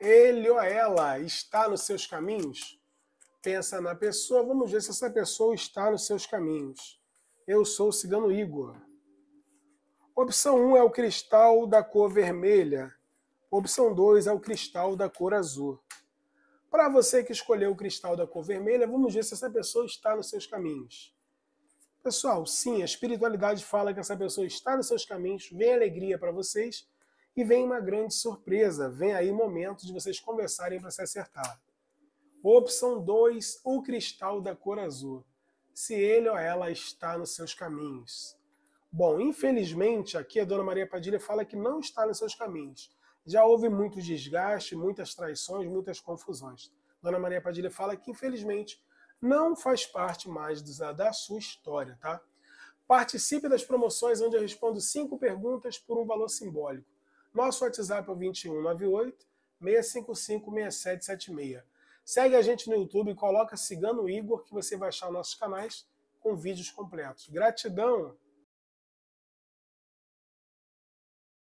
ele ou ela está nos seus caminhos? Pensa na pessoa, vamos ver se essa pessoa está nos seus caminhos. Eu sou o cigano Igor. Opção 1 um é o cristal da cor vermelha. Opção 2 é o cristal da cor azul. Para você que escolheu o cristal da cor vermelha, vamos ver se essa pessoa está nos seus caminhos. Pessoal, sim, a espiritualidade fala que essa pessoa está nos seus caminhos, vem alegria para vocês e vem uma grande surpresa, vem aí momentos de vocês conversarem para se acertar. Opção 2, o cristal da cor azul. Se ele ou ela está nos seus caminhos. Bom, infelizmente, aqui a dona Maria Padilha fala que não está nos seus caminhos. Já houve muito desgaste, muitas traições, muitas confusões. Dona Maria Padilha fala que, infelizmente, não faz parte mais da sua história, tá? Participe das promoções onde eu respondo cinco perguntas por um valor simbólico. Nosso WhatsApp é o 2198 655 6776. Segue a gente no YouTube, e coloca Cigano Igor, que você vai achar nossos canais com vídeos completos. Gratidão!